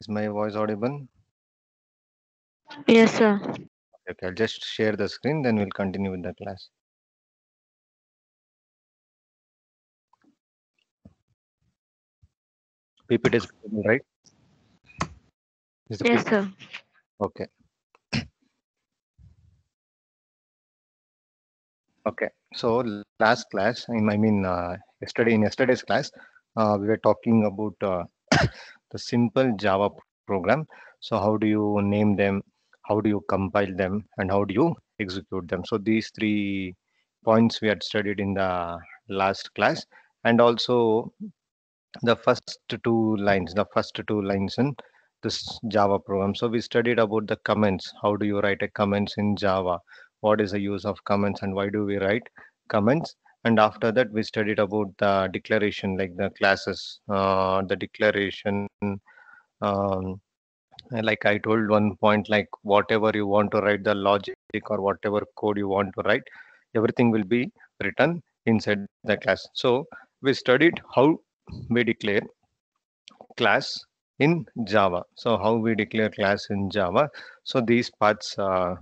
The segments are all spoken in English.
Is my voice audible? Yes, sir. Okay, I'll just share the screen, then we'll continue with the class. PPT is right? Is yes, sir. Okay. Okay, so last class, I mean, uh, yesterday in yesterday's class, uh, we were talking about uh, the simple Java program. So how do you name them? How do you compile them? And how do you execute them? So these three points we had studied in the last class and also the first two lines, the first two lines in this Java program. So we studied about the comments. How do you write a comments in Java? What is the use of comments and why do we write comments? and after that we studied about the declaration like the classes uh, the declaration um, like i told one point like whatever you want to write the logic or whatever code you want to write everything will be written inside the class so we studied how we declare class in java so how we declare class in java so these parts uh,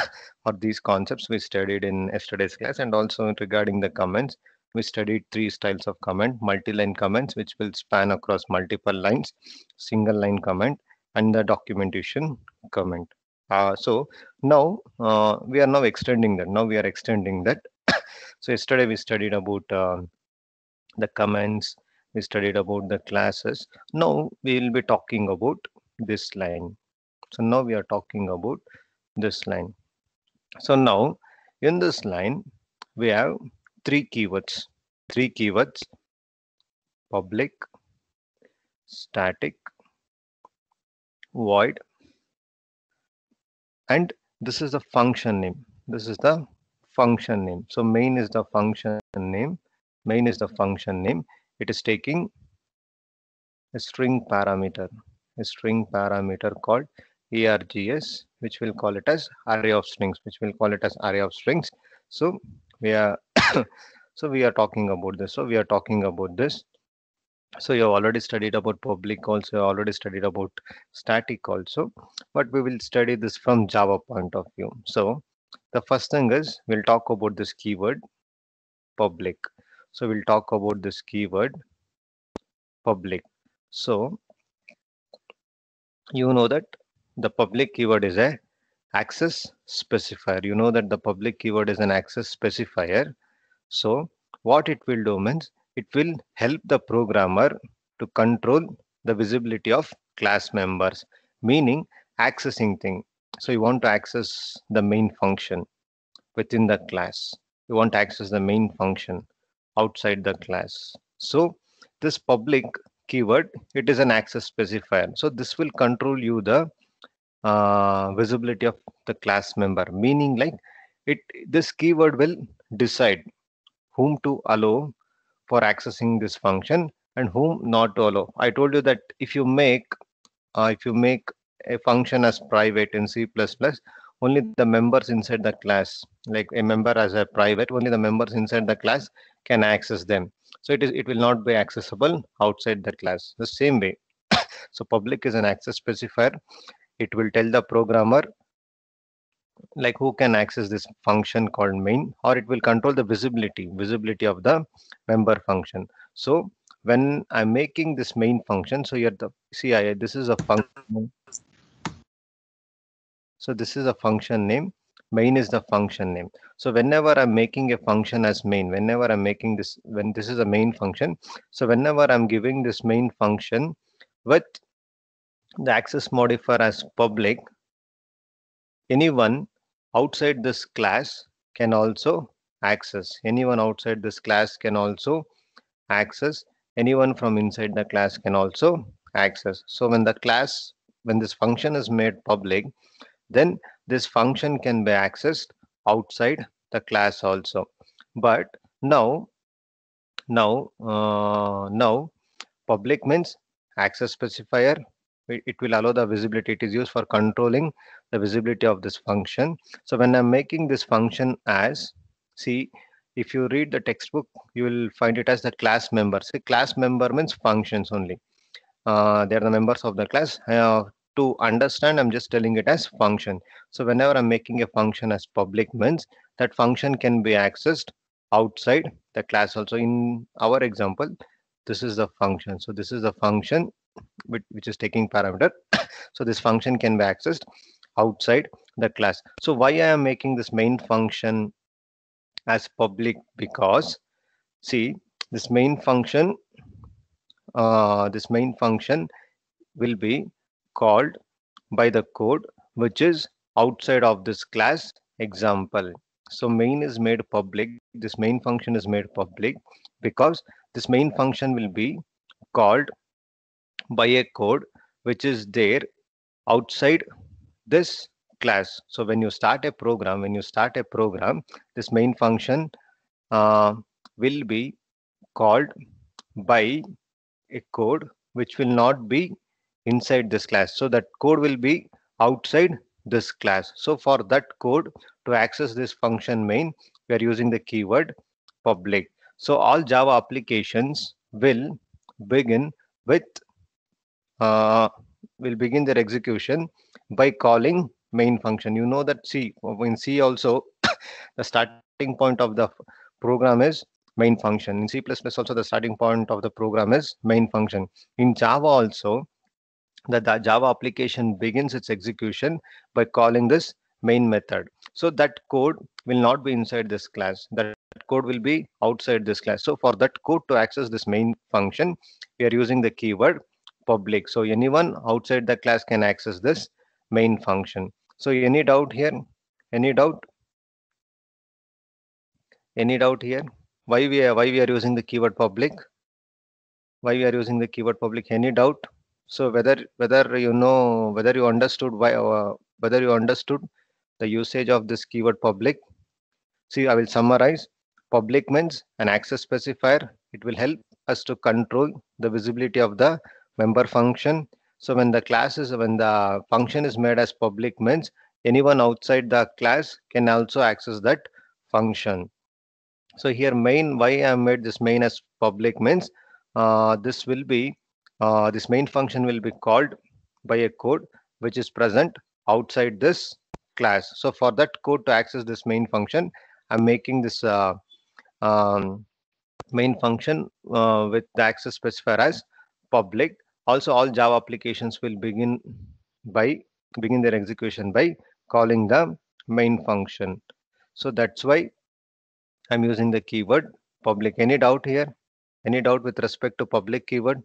or these concepts we studied in yesterday's class and also regarding the comments we studied three styles of comment multi-line comments which will span across multiple lines single line comment and the documentation comment uh, so now uh, we are now extending that now we are extending that so yesterday we studied about uh, the comments we studied about the classes now we will be talking about this line so now we are talking about this line so now in this line, we have three keywords, three keywords, public, static, void, and this is the function name. This is the function name. So main is the function name. Main is the function name. It is taking a string parameter, a string parameter called args, which will call it as array of strings which will call it as array of strings so we are so we are talking about this so we are talking about this so you have already studied about public also already studied about static also but we will study this from java point of view so the first thing is we'll talk about this keyword public so we'll talk about this keyword public so you know that the public keyword is a access specifier. You know that the public keyword is an access specifier. So what it will do means it will help the programmer to control the visibility of class members, meaning accessing thing. So you want to access the main function within the class. You want to access the main function outside the class. So this public keyword, it is an access specifier. So this will control you the uh, visibility of the class member meaning like it this keyword will decide whom to allow for accessing this function and whom not to allow i told you that if you make uh, if you make a function as private in c++ only the members inside the class like a member as a private only the members inside the class can access them so it is it will not be accessible outside the class the same way so public is an access specifier it will tell the programmer like who can access this function called main or it will control the visibility visibility of the member function so when i'm making this main function so you're the see I, this is a function so this is a function name main is the function name so whenever i'm making a function as main whenever i'm making this when this is a main function so whenever i'm giving this main function with the access modifier as public, anyone outside this class can also access. Anyone outside this class can also access. Anyone from inside the class can also access. So when the class, when this function is made public, then this function can be accessed outside the class also. But now, now, uh, now, public means access specifier it will allow the visibility it is used for controlling the visibility of this function so when i'm making this function as see if you read the textbook you will find it as the class member see class member means functions only uh, they're the members of the class uh, to understand i'm just telling it as function so whenever i'm making a function as public means that function can be accessed outside the class also in our example this is the function so this is the function which, is taking parameter. so this function can be accessed outside the class. So why I am making this main function as public because see this main function uh, this main function will be called by the code which is outside of this class example so main is made public this main function is made public because this main function will be called by a code which is there outside this class. So when you start a program, when you start a program, this main function uh, will be called by a code which will not be inside this class. So that code will be outside this class. So for that code to access this function main, we are using the keyword public. So all Java applications will begin with uh, will begin their execution by calling main function. You know that C, in C also, the starting point of the program is main function. In C++ also the starting point of the program is main function. In Java also, the, the Java application begins its execution by calling this main method. So that code will not be inside this class. That code will be outside this class. So for that code to access this main function, we are using the keyword public. So anyone outside the class can access this main function. So any doubt here? Any doubt? Any doubt here? Why we are, why we are using the keyword public? Why we are using the keyword public? Any doubt? So whether whether you know whether you understood why uh, whether you understood the usage of this keyword public. See, I will summarize. Public means an access specifier. It will help us to control the visibility of the member function. So when the class is, when the function is made as public means anyone outside the class can also access that function. So here main, why I made this main as public means uh, this will be, uh, this main function will be called by a code which is present outside this class. So for that code to access this main function, I'm making this uh, um, main function uh, with the access specifier as public also, all Java applications will begin by begin their execution by calling the main function. So that's why I'm using the keyword public. Any doubt here? Any doubt with respect to public keyword?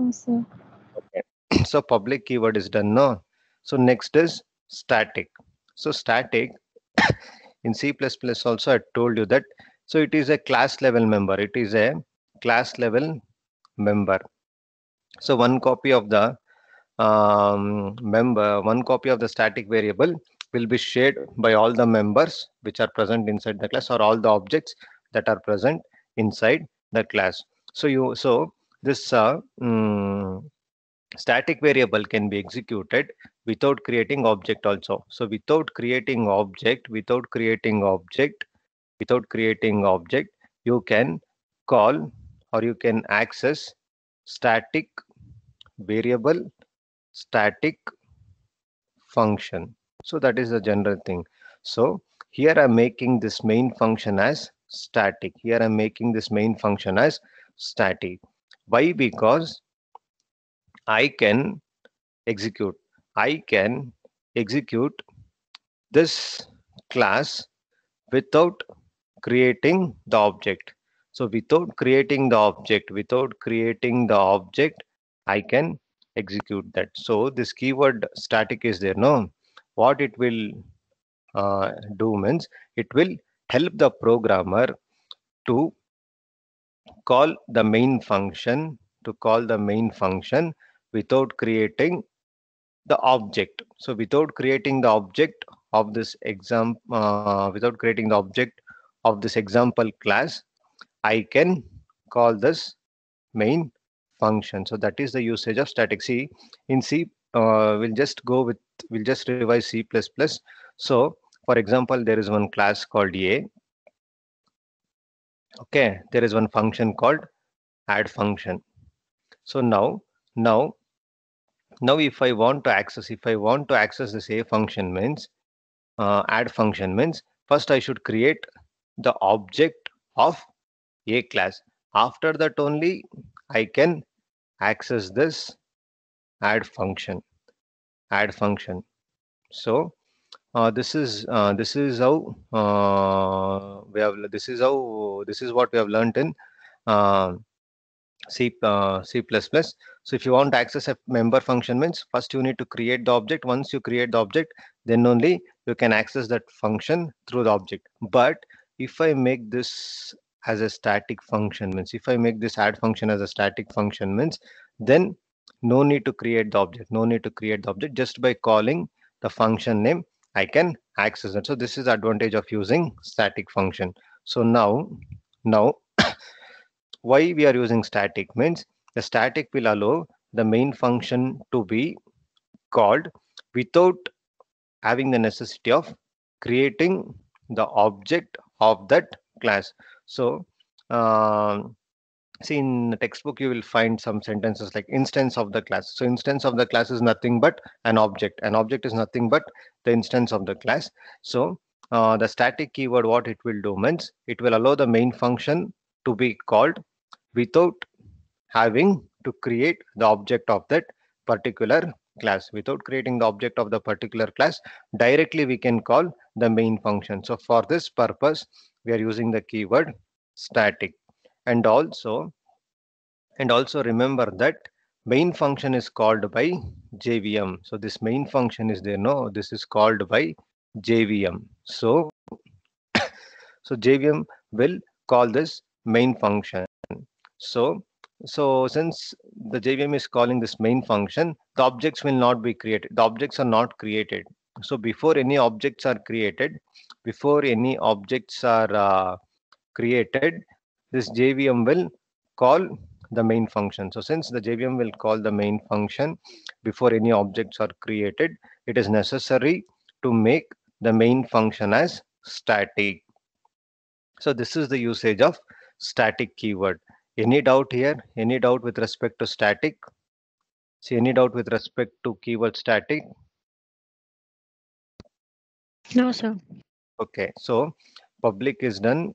Yes, okay. So public keyword is done now. So next is static. So static in C++ also I told you that. So it is a class level member. It is a class level member. So one copy of the um, member, one copy of the static variable will be shared by all the members which are present inside the class or all the objects that are present inside the class. So you so this uh, um, static variable can be executed without creating object also. So without creating object, without creating object, without creating object, you can call or you can access static variable static function so that is the general thing so here i'm making this main function as static here i'm making this main function as static why because i can execute i can execute this class without creating the object so without creating the object without creating the object I can execute that. So this keyword static is there. No, what it will uh, do means it will help the programmer to call the main function to call the main function without creating the object. So without creating the object of this exam, uh, without creating the object of this example class, I can call this main function. So that is the usage of static C. In C, uh, we'll just go with, we'll just revise C++. So for example, there is one class called A. Okay, there is one function called add function. So now, now, now if I want to access, if I want to access this A function means, uh, add function means, first I should create the object of A class. After that only I can access this add function, add function. So uh, this is uh, this is how uh, we have this is how this is what we have learned in uh, C uh, C++. So if you want to access a member function means first you need to create the object. Once you create the object, then only you can access that function through the object. But if I make this as a static function means if i make this add function as a static function means then no need to create the object no need to create the object just by calling the function name i can access it so this is advantage of using static function so now now why we are using static means the static will allow the main function to be called without having the necessity of creating the object of that class so, um, see in the textbook you will find some sentences like instance of the class so instance of the class is nothing but an object an object is nothing but the instance of the class so uh, the static keyword what it will do means it will allow the main function to be called without having to create the object of that particular class without creating the object of the particular class directly we can call the main function so for this purpose we are using the keyword static and also and also remember that main function is called by jvm so this main function is there no this is called by jvm so so jvm will call this main function so so since the jvm is calling this main function the objects will not be created the objects are not created so before any objects are created before any objects are uh, created, this JVM will call the main function. So since the JVM will call the main function before any objects are created, it is necessary to make the main function as static. So this is the usage of static keyword. Any doubt here? Any doubt with respect to static? See any doubt with respect to keyword static? No, sir. Okay, so public is done,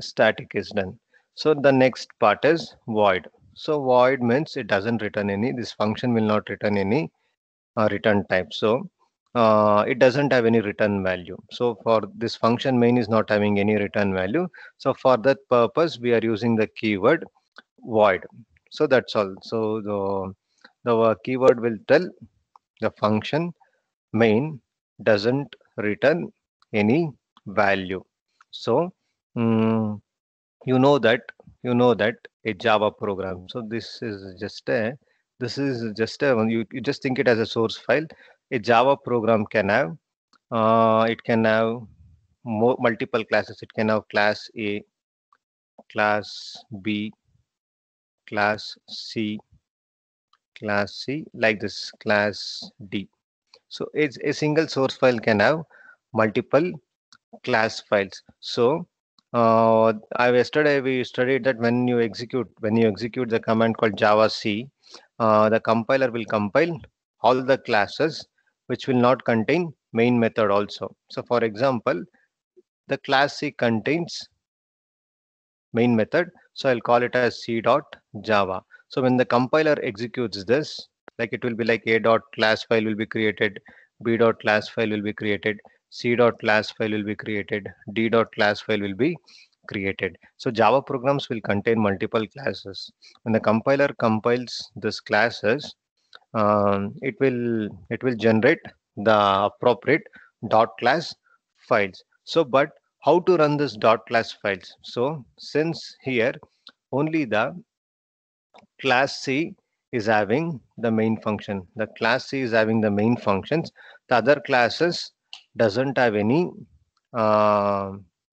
static is done. So the next part is void. So void means it doesn't return any, this function will not return any uh, return type. So uh, it doesn't have any return value. So for this function main is not having any return value. So for that purpose, we are using the keyword void. So that's all. So the, the keyword will tell the function main doesn't return any value so um, you know that you know that a java program so this is just a this is just a you, you just think it as a source file a java program can have uh, it can have more multiple classes it can have class a class b class c class c like this class d so it's a single source file can have multiple class files. So uh, I yesterday we studied that when you execute when you execute the command called Java C, uh, the compiler will compile all the classes which will not contain main method also. So for example, the class C contains main method. So I'll call it as C dot Java. So when the compiler executes this, like it will be like a dot class file will be created, b dot class file will be created. C dot class file will be created, D dot class file will be created. So Java programs will contain multiple classes. When the compiler compiles this classes, um, it will it will generate the appropriate dot class files. So but how to run this dot class files? So since here only the class C is having the main function. The class C is having the main functions. The other classes doesn't have any uh,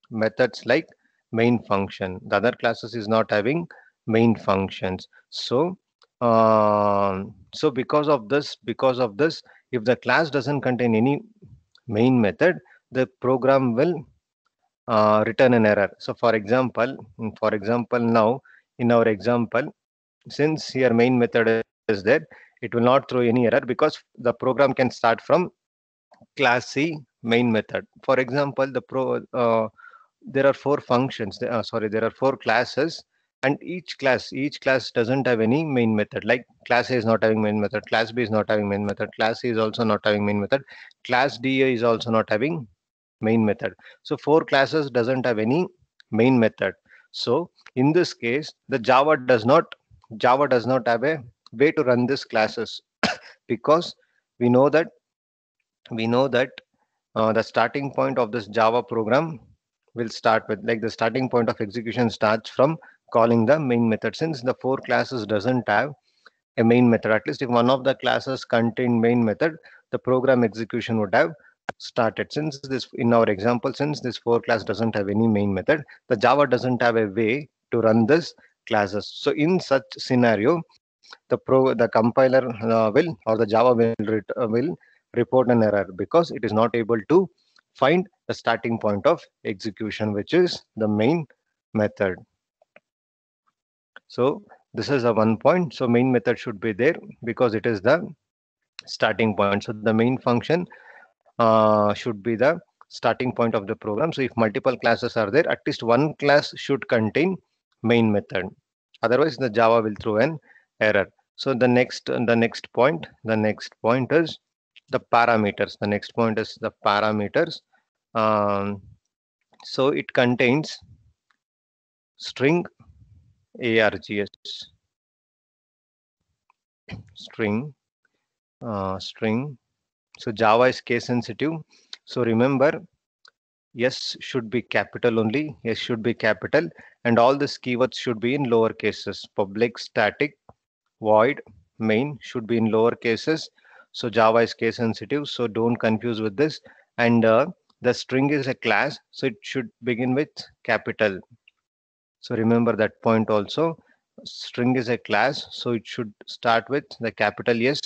methods like main function. The other classes is not having main functions. So, uh, so because of this, because of this, if the class doesn't contain any main method, the program will uh, return an error. So, for example, for example, now in our example, since your main method is there, it will not throw any error because the program can start from class C main method. For example, the pro uh, there are four functions. Uh, sorry, there are four classes, and each class each class doesn't have any main method. Like class A is not having main method, class B is not having main method, class C is also not having main method, class D is also not having main method. So four classes doesn't have any main method. So in this case, the Java does not Java does not have a way to run these classes because we know that we know that uh, the starting point of this Java program will start with like the starting point of execution starts from calling the main method since the four classes doesn't have a main method at least if one of the classes contain main method the program execution would have started since this in our example since this four class doesn't have any main method the java doesn't have a way to run this classes so in such scenario the pro the compiler uh, will or the java will uh, will report an error because it is not able to find the starting point of execution, which is the main method. So this is a one point. So main method should be there because it is the starting point. So the main function uh, should be the starting point of the program. So if multiple classes are there, at least one class should contain main method. Otherwise, the Java will throw an error. So the next the next point, the next point is the parameters. The next point is the parameters. Um, so it contains string args string uh, string so java is case sensitive so remember yes should be capital only yes should be capital and all these keywords should be in lower cases public static void main should be in lower cases so Java is case sensitive. So don't confuse with this. And uh, the string is a class. So it should begin with capital. So remember that point also. String is a class. So it should start with the capital S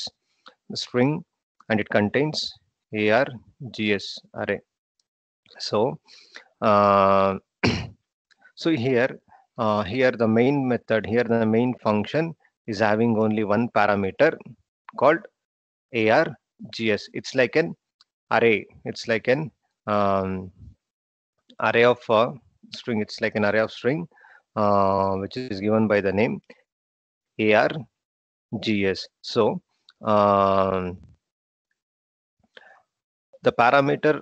string and it contains args array. So uh, so here uh, here the main method here the main function is having only one parameter called args it's like an array it's like an um, array of uh, string it's like an array of string uh, which is given by the name args so um, the parameter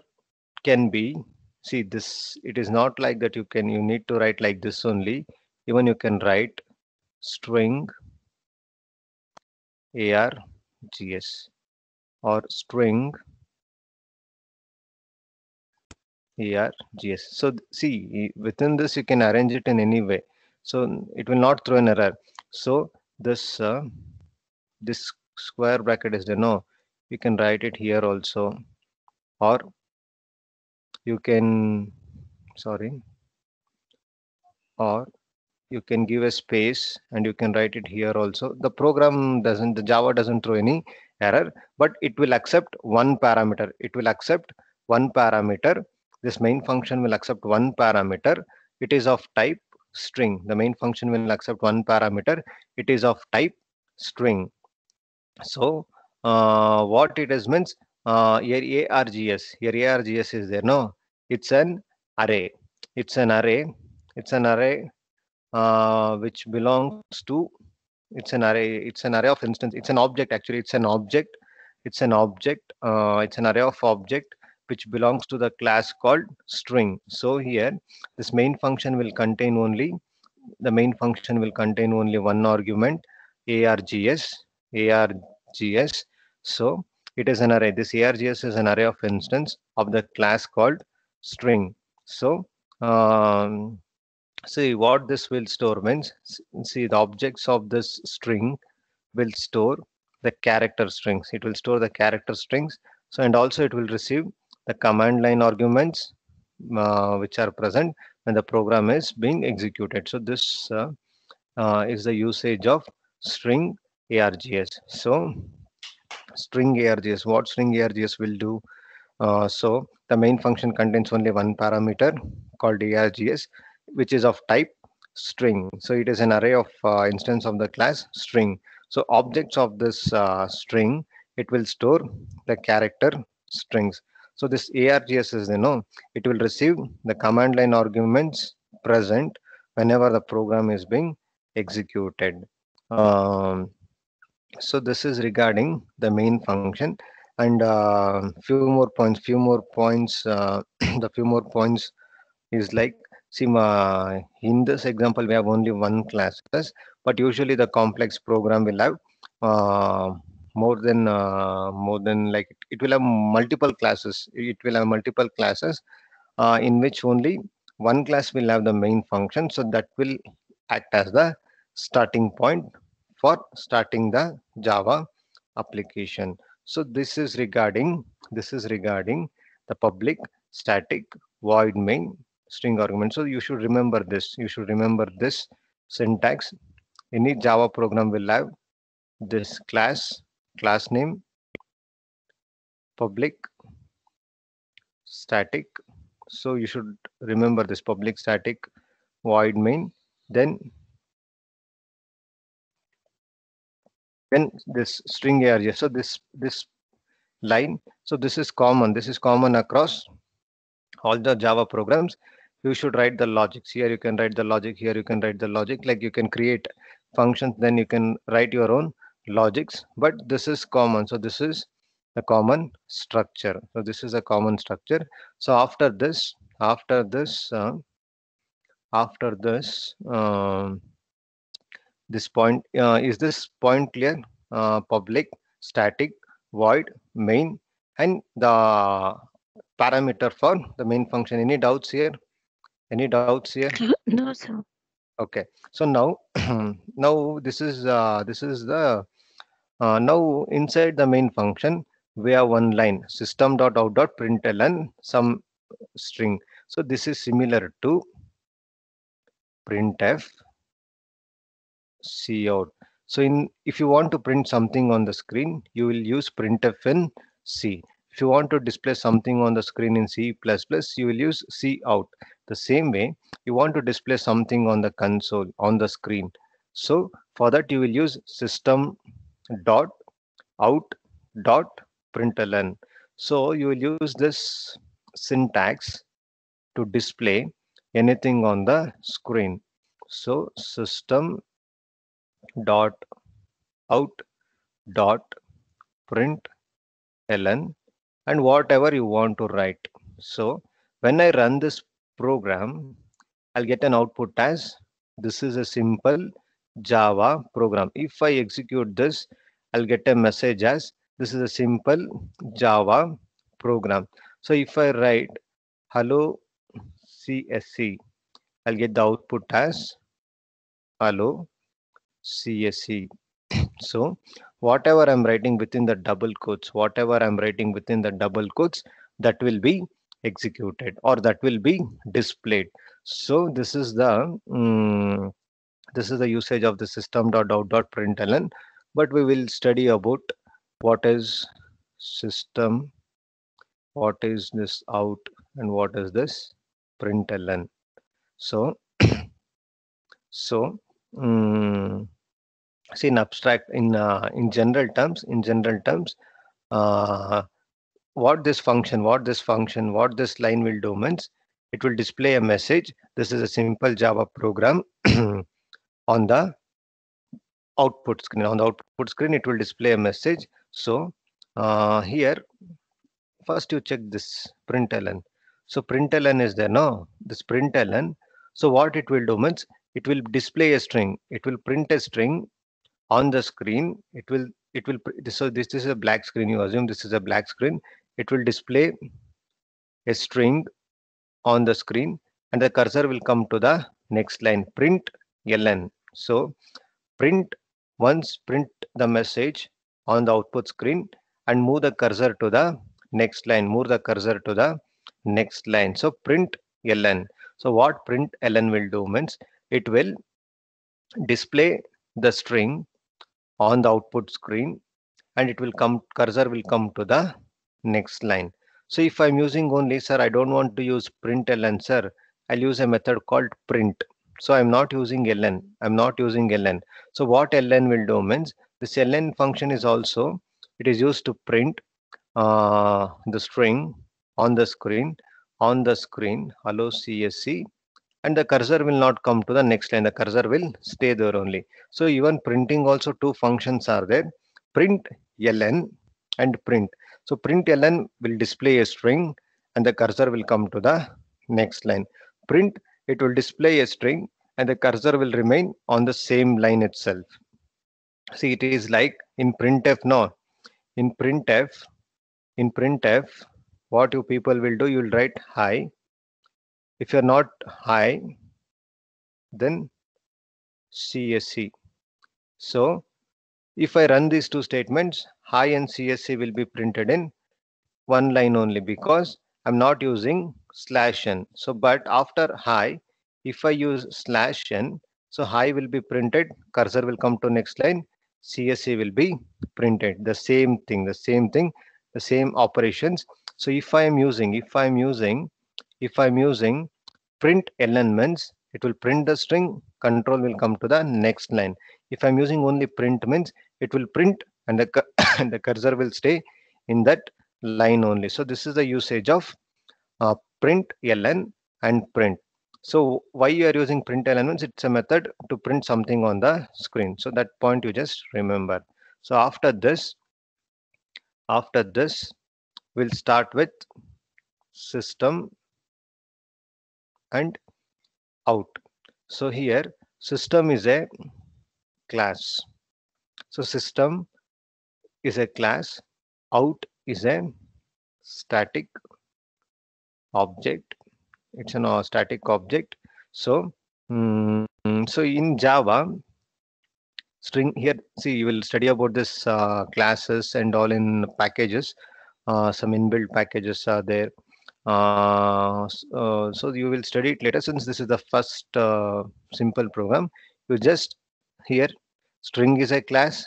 can be see this it is not like that you can you need to write like this only even you can write string args or string args so see within this you can arrange it in any way so it will not throw an error so this uh, this square bracket is there no you can write it here also or you can sorry or you can give a space and you can write it here also the program doesn't the java doesn't throw any error, but it will accept one parameter. It will accept one parameter. This main function will accept one parameter. It is of type string. The main function will accept one parameter. It is of type string. So uh, what it is means uh, here args. Here args is there. No, it's an array. It's an array. It's an array uh, which belongs to it's an array it's an array of instance it's an object actually it's an object it's an object uh, it's an array of object which belongs to the class called string so here this main function will contain only the main function will contain only one argument args args so it is an array this args is an array of instance of the class called string so um, see what this will store means see the objects of this string will store the character strings it will store the character strings so and also it will receive the command line arguments uh, which are present when the program is being executed so this uh, uh, is the usage of string args so string args what string args will do uh, so the main function contains only one parameter called args which is of type string. So it is an array of uh, instance of the class string. So objects of this uh, string, it will store the character strings. So this args is, you know, it will receive the command line arguments present whenever the program is being executed. Um, so this is regarding the main function and uh, few more points, few more points, uh, the few more points is like see my, in this example we have only one class but usually the complex program will have uh, more than uh, more than like it, it, will have multiple classes it will have multiple classes uh, in which only one class will have the main function so that will act as the starting point for starting the java application so this is regarding this is regarding the public static void main string argument. So you should remember this. You should remember this syntax. Any Java program will have this class, class name, public, static. So you should remember this public static void main. Then then this string area. So this this line. So this is common. This is common across all the Java programs you should write the logics here you can write the logic here you can write the logic like you can create functions then you can write your own logics but this is common so this is the common structure so this is a common structure so after this after this uh, after this uh, this point uh, is this point clear uh, public static void main and the parameter for the main function any doubts here any doubts here? No, sir. Okay. So now, now this is uh, this is the uh, now inside the main function we have one line system dot out dot println some string. So this is similar to printf cout. So in if you want to print something on the screen, you will use printf in C. If you want to display something on the screen in C++, you will use cout. The same way, you want to display something on the console, on the screen. So for that, you will use system dot out dot println. So you will use this syntax to display anything on the screen. So system dot out dot print ln and whatever you want to write. So when I run this program, I'll get an output as this is a simple Java program. If I execute this, I'll get a message as this is a simple Java program. So if I write hello CSC, I'll get the output as hello CSC. So whatever I'm writing within the double quotes, whatever I'm writing within the double quotes, that will be executed or that will be displayed so this is the um, this is the usage of the system dot dot println. but we will study about what is system what is this out and what is this println so so um, see in abstract in uh, in general terms in general terms uh, what this function, what this function, what this line will do means it will display a message. This is a simple Java program on the output screen. On the output screen, it will display a message. So uh, here, first you check this println. So println is there, no? This println. So what it will do means it will display a string. It will print a string on the screen. It will it will so this, this is a black screen you assume this is a black screen it will display a string on the screen and the cursor will come to the next line print ln so print once print the message on the output screen and move the cursor to the next line move the cursor to the next line so print ln so what print ln will do means it will display the string on the output screen and it will come cursor will come to the next line. So if I'm using only sir, I don't want to use print sir, I'll use a method called print. So I'm not using ln, I'm not using ln. So what ln will do means this ln function is also, it is used to print uh, the string on the screen, on the screen, hello CSC and the cursor will not come to the next line the cursor will stay there only so even printing also two functions are there print ln and print so println will display a string and the cursor will come to the next line. Print, it will display a string and the cursor will remain on the same line itself. See, it is like in printf now. In printf, in printf, what you people will do, you will write hi. If you're not hi, then CSC. So if I run these two statements, high-end CSA will be printed in one line only because I'm not using slash n. So, but after high, if I use slash n, so high will be printed, cursor will come to next line, CSA will be printed. The same thing, the same thing, the same operations. So if I am using, if I am using, if I'm using print elements, it will print the string, control will come to the next line. If I'm using only print means, it will print and the, and the cursor will stay in that line only. So this is the usage of uh, print ln and print. So why you are using print elements? it's a method to print something on the screen. So that point you just remember. So after this, after this, we'll start with system and out. So here system is a class. So system is a class, out is a static object. It's an uh, static object. So, mm, so in Java, string here, see, you will study about this uh, classes and all in packages. Uh, some inbuilt packages are there. Uh, uh, so you will study it later since this is the first uh, simple program you just here string is a class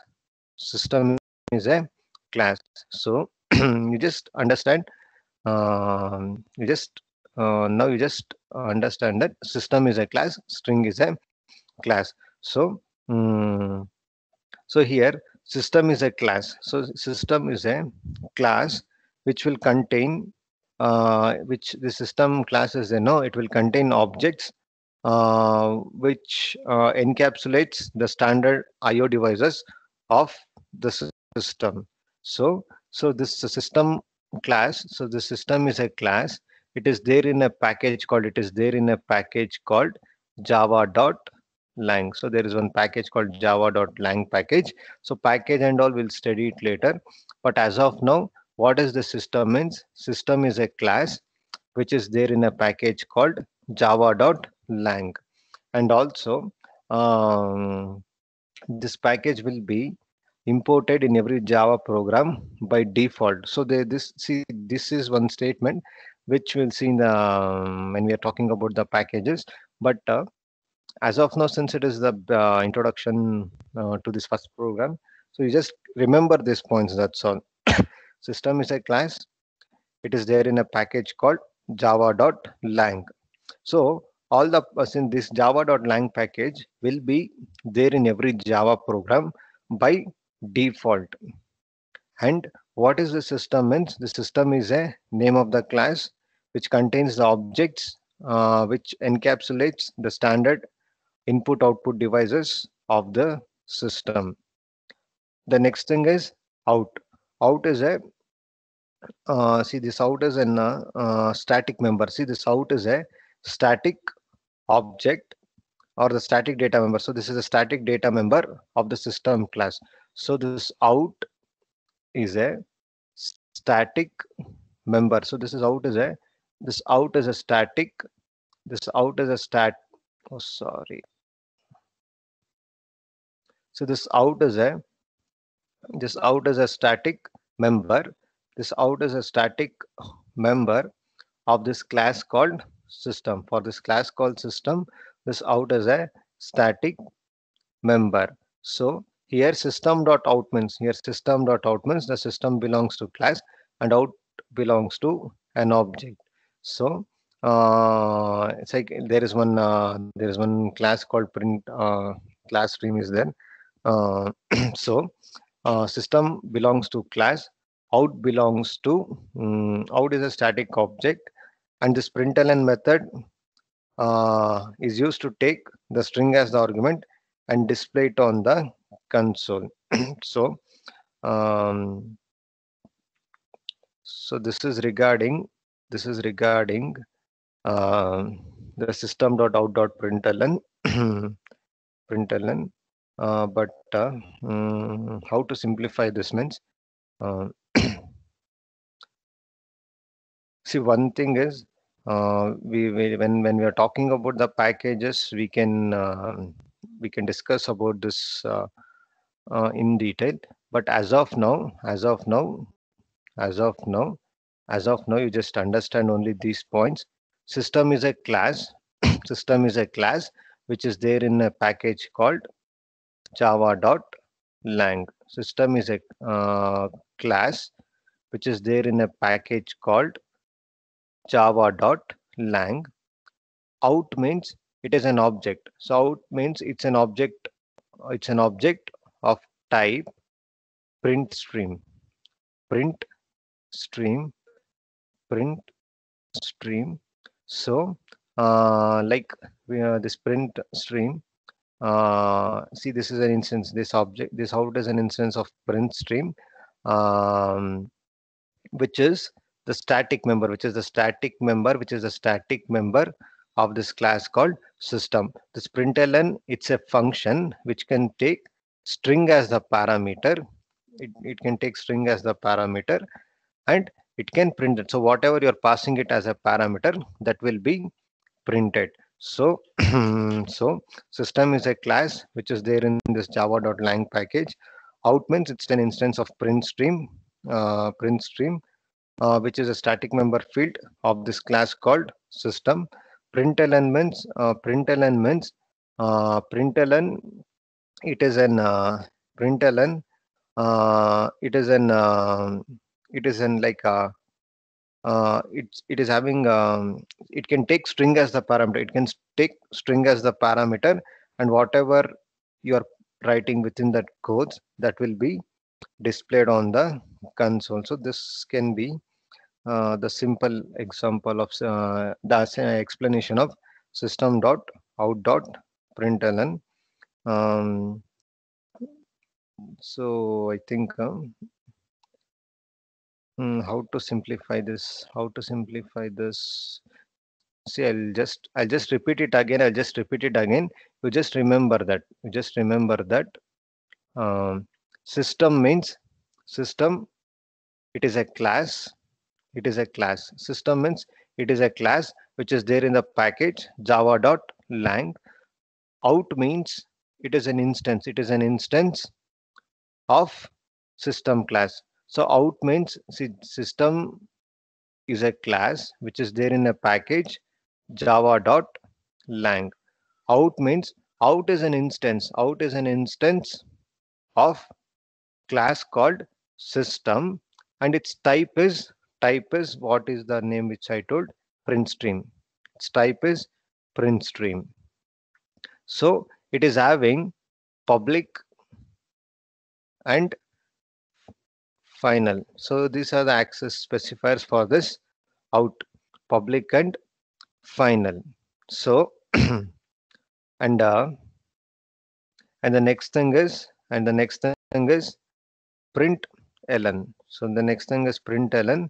system is a class so you just understand um, you just uh, now you just understand that system is a class string is a class so um, so here system is a class so system is a class which will contain uh, which the system class is a no it will contain objects uh, which uh, encapsulates the standard io devices of the system. So, so this system class, so the system is a class. It is there in a package called, it is there in a package called Java dot lang so there is one package called java.lang package so package and all we'll study it later but as of now what is the system means system is a class which is there in a package called java.lang and also um, this package will be imported in every Java program by default. So they, this see this is one statement which we'll see in the um, when we are talking about the packages. But uh, as of now, since it is the uh, introduction uh, to this first program, so you just remember these points. That's all. System is a class. It is there in a package called java.lang. So all the uh, in this java.lang package will be there in every Java program by default and what is the system means the system is a name of the class which contains the objects uh, which encapsulates the standard input output devices of the system the next thing is out out is a uh, see this out is a uh, uh, static member see this out is a static object or the static data member so this is a static data member of the system class so this out is a static member. So this is out is a this out is a static. This out is a stat. Oh, sorry. So this out is a this out is a static member. This out is a static member of this class called system. For this class called system, this out is a static member. So here system dot out means here system dot out means the system belongs to class and out belongs to an object so uh, it's like there is one uh, there is one class called print uh, class stream is there uh, so uh, system belongs to class out belongs to um, out is a static object and this println method uh, is used to take the string as the argument and display it on the console so um, so this is regarding this is regarding uh, the system.out.println println uh, but uh, um, how to simplify this means uh, see one thing is uh, we, we, when when we are talking about the packages we can uh, we can discuss about this uh, uh, in detail but as of now as of now as of now as of now you just understand only these points system is a class system is a class which is there in a package called java.lang system is a uh, class which is there in a package called java.lang out means it is an object so out means it's an object it's an object of type print stream print stream print stream so uh, like we, uh, this print stream uh, see this is an instance this object this out is an instance of print stream um, which is the static member which is the static member which is the static member of this class called system this println it's a function which can take string as the parameter. It, it can take string as the parameter and it can print it. So whatever you're passing it as a parameter that will be printed. So, so system is a class which is there in this java.lang package. Out means it's an instance of print stream, uh, print stream, uh, which is a static member field of this class called system. Print means uh, println means uh, it is an uh, println uh, it is an uh, it is an like a. Uh, uh, it's it is having um, it can take string as the parameter it can take string as the parameter and whatever you're writing within that codes that will be displayed on the console so this can be uh, the simple example of uh, the explanation of system dot out dot println um, so I think um, mm, how to simplify this, how to simplify this. See, I'll just I'll just repeat it again. I'll just repeat it again. You just remember that. You just remember that. Um, system means system. It is a class. It is a class. System means it is a class which is there in the package java.lang out means it is an instance it is an instance of system class so out means system is a class which is there in a package java.lang. out means out is an instance out is an instance of class called system and its type is type is what is the name which i told print stream its type is print stream so it is having public and final. So these are the access specifiers for this out public and final. So and uh, and the next thing is and the next thing is print ln. So the next thing is print ln.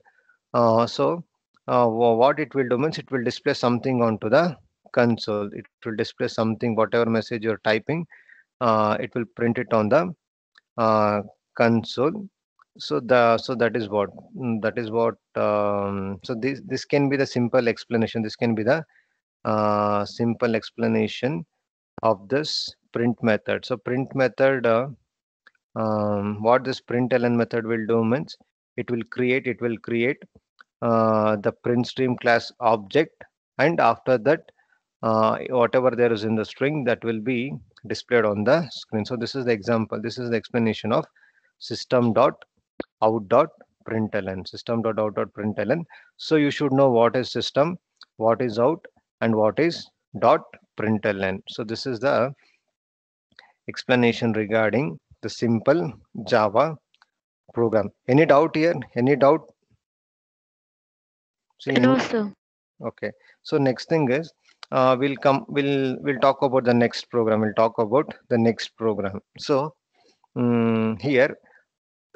Uh, so uh, what it will do means it will display something onto the console. It will display something, whatever message you're typing, uh, it will print it on the uh, console. So the so that is what mm, that is what. Um, so this this can be the simple explanation. This can be the uh, simple explanation of this print method. So print method, uh, um, what this println method will do means it will create it will create uh, the print stream class object and after that uh, whatever there is in the string that will be displayed on the screen. So this is the example. This is the explanation of system dot out dot println system dot out dot println. So you should know what is system, what is out, and what is dot println. So this is the explanation regarding the simple Java program. Any doubt here? Any doubt? See, no, any? sir. Okay. So next thing is uh, we'll come we'll we'll talk about the next program we'll talk about the next program so um, here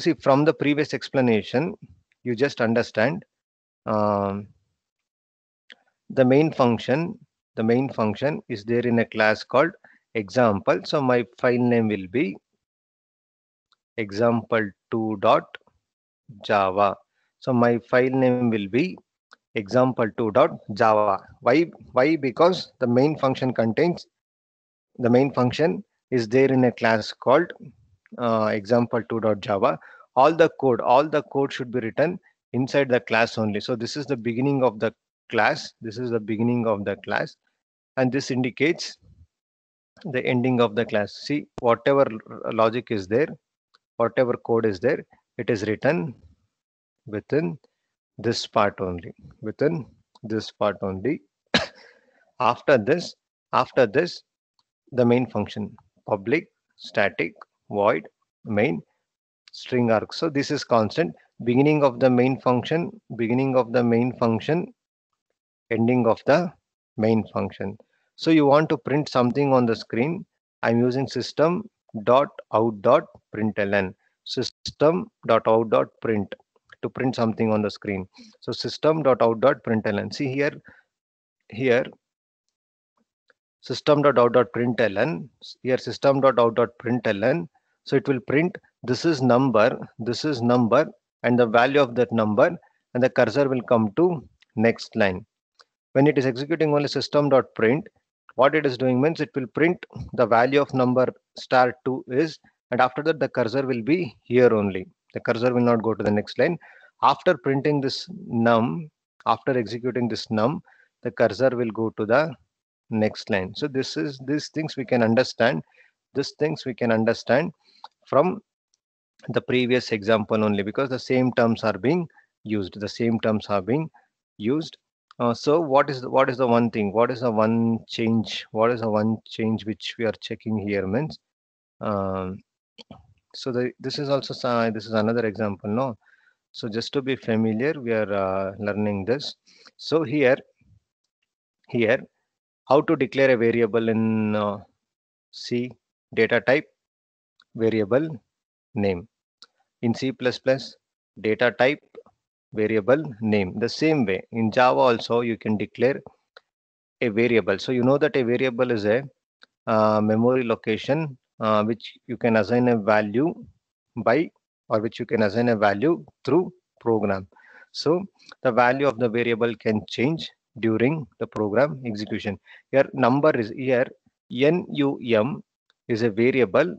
see from the previous explanation you just understand um, the main function the main function is there in a class called example so my file name will be example2.java so my file name will be example2.java. Why? Why? Because the main function contains the main function is there in a class called uh, example2.java. All the code, all the code should be written inside the class only. So this is the beginning of the class. This is the beginning of the class, and this indicates the ending of the class. See, whatever logic is there, whatever code is there, it is written within this part only within this part only after this after this the main function public static void main string arc so this is constant beginning of the main function beginning of the main function ending of the main function so you want to print something on the screen i'm using system dot out dot println system dot out dot print to print something on the screen. So system.out.println. See here, here system.out.println. Here system.out.println. So it will print this is number, this is number, and the value of that number, and the cursor will come to next line. When it is executing only system.print, what it is doing means it will print the value of number star 2 is and after that the cursor will be here only the cursor will not go to the next line. After printing this num, after executing this num, the cursor will go to the next line. So this is these things we can understand. These things we can understand from the previous example only because the same terms are being used. The same terms are being used. Uh, so what is the, what is the one thing? What is the one change? What is the one change which we are checking here means? Um, so the, this is also this is another example no so just to be familiar we are uh, learning this so here here how to declare a variable in uh, c data type variable name in c++ data type variable name the same way in java also you can declare a variable so you know that a variable is a uh, memory location uh, which you can assign a value by or which you can assign a value through program. So the value of the variable can change during the program execution. Here number is here num is a variable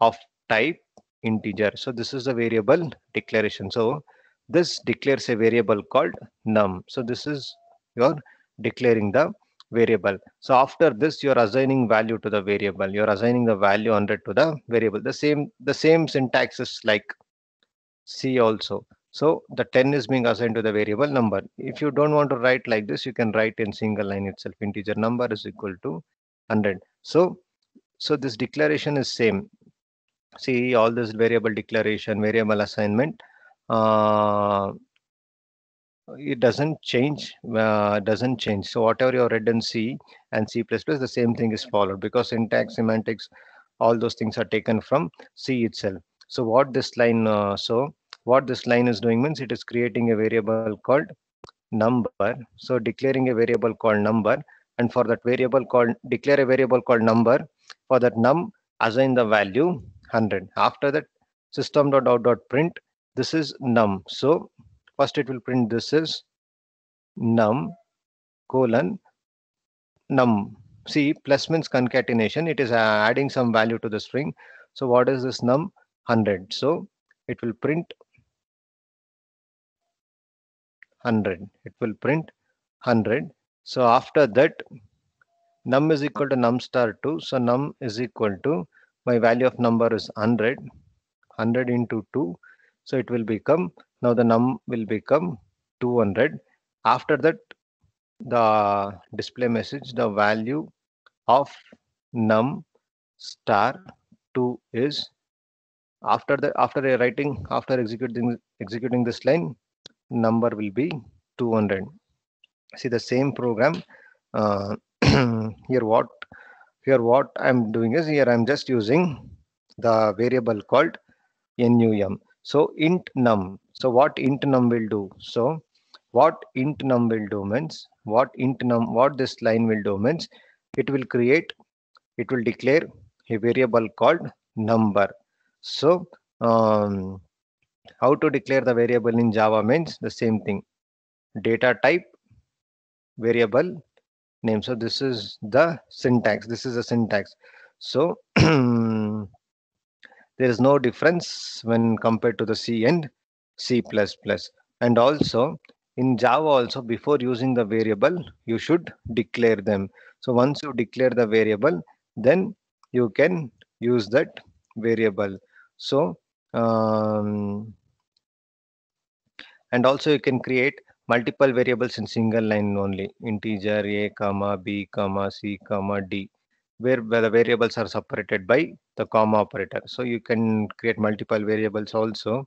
of type integer. So this is a variable declaration. So this declares a variable called num. So this is your declaring the variable. So after this, you're assigning value to the variable. You're assigning the value 100 to the variable. The same, the same syntax is like C also. So the 10 is being assigned to the variable number. If you don't want to write like this, you can write in single line itself. Integer number is equal to 100. So, so this declaration is same. See all this variable declaration, variable assignment. Uh, it doesn't change uh, doesn't change so whatever you have read in c and c++ the same thing is followed because syntax semantics all those things are taken from c itself so what this line uh, so what this line is doing means it is creating a variable called number so declaring a variable called number and for that variable called declare a variable called number for that num assign the value 100 after that system.out.print this is num so First, it will print this is num colon num. See, plus means concatenation. It is uh, adding some value to the string. So what is this num? 100. So it will print 100. It will print 100. So after that, num is equal to num star 2. So num is equal to my value of number is 100. 100 into 2. So it will become now the num will become 200. After that, the display message, the value of num star 2 is after the after writing after executing executing this line number will be 200 see the same program uh, here what here what i'm doing is here i'm just using the variable called num so int num so what int num will do? So what int num will do means what int num what this line will do means it will create it will declare a variable called number. So um, how to declare the variable in Java means the same thing data type variable name. So this is the syntax. This is the syntax. So there is no difference when compared to the C and C++. And also in Java also before using the variable, you should declare them. So once you declare the variable, then you can use that variable. So um, and also you can create multiple variables in single line only integer a comma b comma c comma d where, where the variables are separated by the comma operator so you can create multiple variables also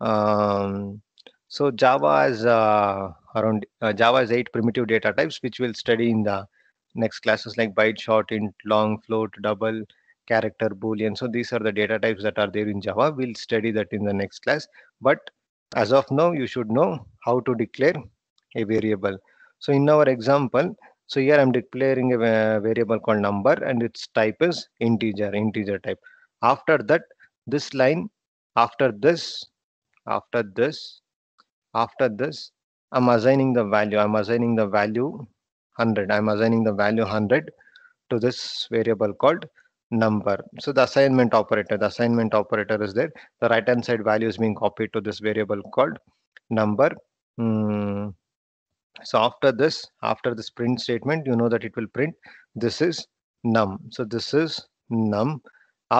um, so Java is uh, around uh, Java is eight primitive data types, which we'll study in the next classes like byte, short, int, long, float, double, character, boolean. So these are the data types that are there in Java. We'll study that in the next class. But as of now, you should know how to declare a variable. So in our example, so here I'm declaring a uh, variable called number and its type is integer, integer type. After that, this line, after this, after this after this i'm assigning the value i'm assigning the value 100 i'm assigning the value 100 to this variable called number so the assignment operator the assignment operator is there the right hand side value is being copied to this variable called number mm. so after this after this print statement you know that it will print this is num so this is num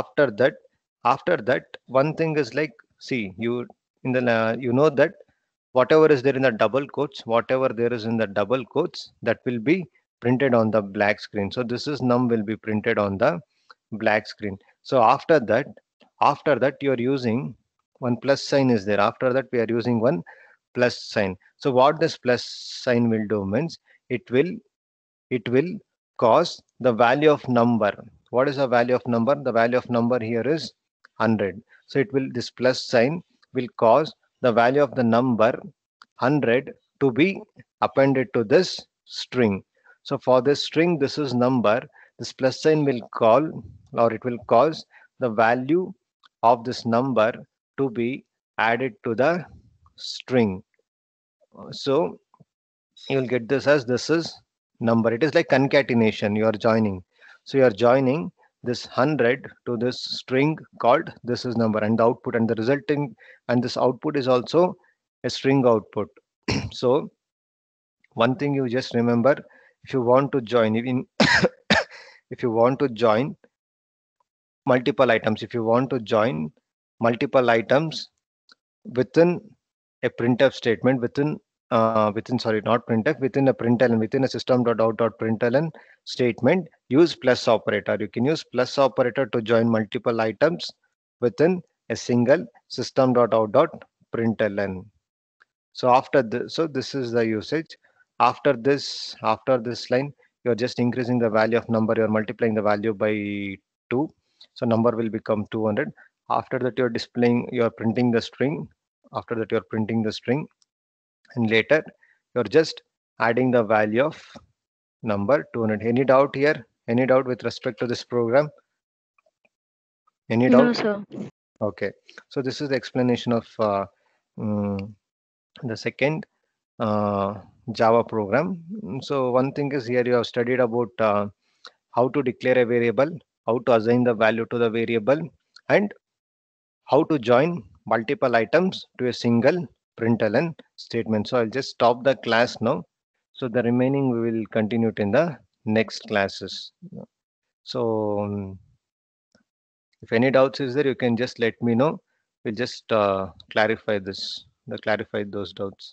after that after that one thing is like see you in the uh, you know that whatever is there in the double quotes whatever there is in the double quotes that will be printed on the black screen so this is num will be printed on the black screen so after that after that you are using one plus sign is there after that we are using one plus sign so what this plus sign will do means it will it will cause the value of number what is the value of number the value of number here is 100 so it will this plus sign will cause the value of the number 100 to be appended to this string. So for this string, this is number, this plus sign will call or it will cause the value of this number to be added to the string. So you'll get this as this is number. It is like concatenation, you are joining. So you are joining this 100 to this string called this is number and the output and the resulting and this output is also a string output. so one thing you just remember if you want to join even if you want to join multiple items if you want to join multiple items within a printf statement within uh, within sorry not printf within a println within a system.out.println statement use plus operator you can use plus operator to join multiple items within a single system.out.println so after this so this is the usage after this after this line you're just increasing the value of number you're multiplying the value by 2 so number will become 200 after that you're displaying you're printing the string after that you're printing the string and later you're just adding the value of number 200 any doubt here any doubt with respect to this program any doubt no, sir. okay so this is the explanation of uh, um, the second uh, java program so one thing is here you have studied about uh, how to declare a variable how to assign the value to the variable and how to join multiple items to a single println statement. So I'll just stop the class now. So the remaining we will continue it in the next classes. So um, if any doubts is there, you can just let me know. We'll just uh, clarify this, clarify those doubts.